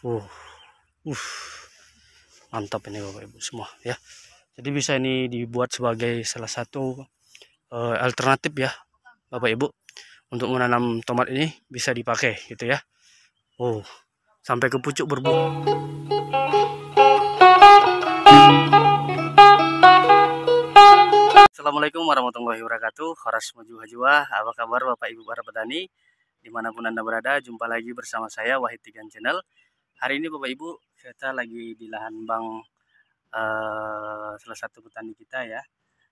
Wow. Uh, mantap ini Bapak Ibu semua ya. Jadi bisa ini dibuat sebagai salah satu uh, alternatif ya Bapak Ibu untuk menanam tomat ini bisa dipakai gitu ya. Oh, sampai ke pucuk berbunga. Assalamualaikum warahmatullahi wabarakatuh. Horas Maju Hajwa. Apa kabar Bapak Ibu para petani? Dimanapun Anda berada, jumpa lagi bersama saya Wahid Tigan Channel hari ini Bapak Ibu kita lagi di lahan bank uh, salah satu petani kita ya.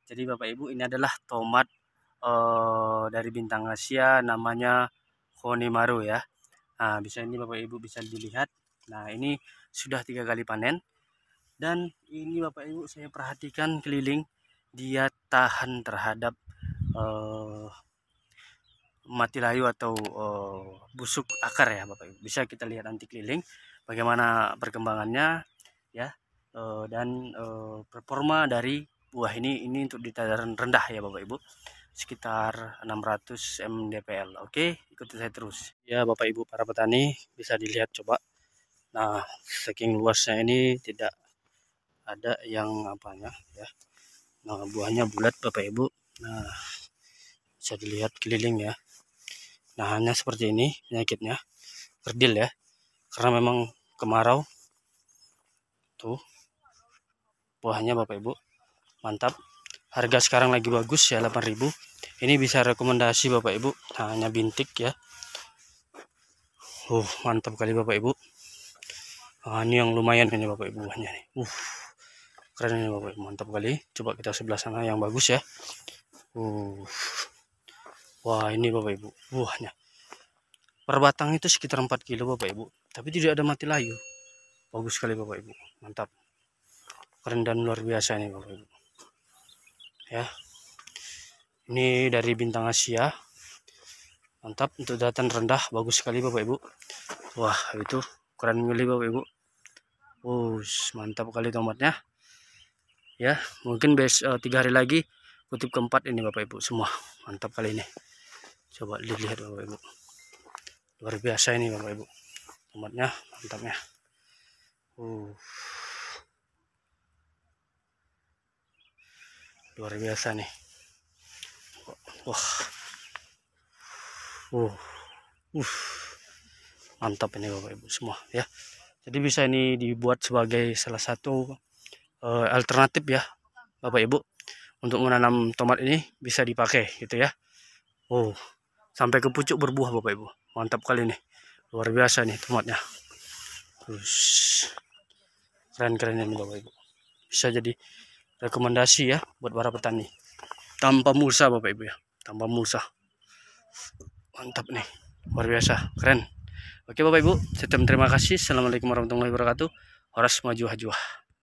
Jadi Bapak Ibu ini adalah tomat uh, dari bintang Asia namanya Konimaru ya. Nah, bisa ini Bapak Ibu bisa dilihat. Nah, ini sudah tiga kali panen. Dan ini Bapak Ibu saya perhatikan keliling dia tahan terhadap uh, mati layu atau uh, busuk akar ya Bapak Ibu. Bisa kita lihat nanti keliling bagaimana perkembangannya ya uh, dan uh, performa dari buah ini ini untuk di tadaran rendah ya Bapak Ibu sekitar 600 mdpl oke ikuti saya terus ya Bapak Ibu para petani bisa dilihat coba nah saking luasnya ini tidak ada yang apanya ya nah buahnya bulat Bapak Ibu nah bisa dilihat keliling ya nah hanya seperti ini penyakitnya kerdil ya karena memang kemarau tuh buahnya bapak ibu mantap harga sekarang lagi bagus ya 8000 ini bisa rekomendasi bapak ibu nah, hanya bintik ya uh mantap kali bapak ibu nah, ini yang lumayan ini bapak ibu buahnya nih uh keren ini bapak ibu mantap kali coba kita sebelah sana yang bagus ya uh Wah ini Bapak Ibu buahnya. Per batang itu sekitar 4 kilo Bapak Ibu. Tapi tidak ada mati layu. Bagus sekali Bapak Ibu. Mantap. Keren dan luar biasa ini Bapak Ibu. Ya. Ini dari bintang Asia. Mantap untuk datan rendah. Bagus sekali Bapak Ibu. Wah itu keren milih Bapak Ibu. Wush, mantap kali tomatnya. Ya, mungkin bes eh, tiga hari lagi kutip keempat ini Bapak Ibu semua mantap kali ini coba dilihat Bapak Ibu luar biasa ini Bapak Ibu tomatnya mantapnya uh. luar biasa nih wah uh. Uh. mantap ini Bapak Ibu semua ya jadi bisa ini dibuat sebagai salah satu uh, alternatif ya Bapak Ibu untuk menanam tomat ini bisa dipakai gitu ya Oh sampai ke pucuk berbuah Bapak Ibu mantap kali ini, luar biasa nih tomatnya terus keren-keren ini Bapak Ibu bisa jadi rekomendasi ya buat para petani tanpa mulsa Bapak Ibu ya tanpa mulsa mantap nih luar biasa keren oke Bapak Ibu saya terima kasih Assalamualaikum warahmatullahi wabarakatuh Horas maju hajuah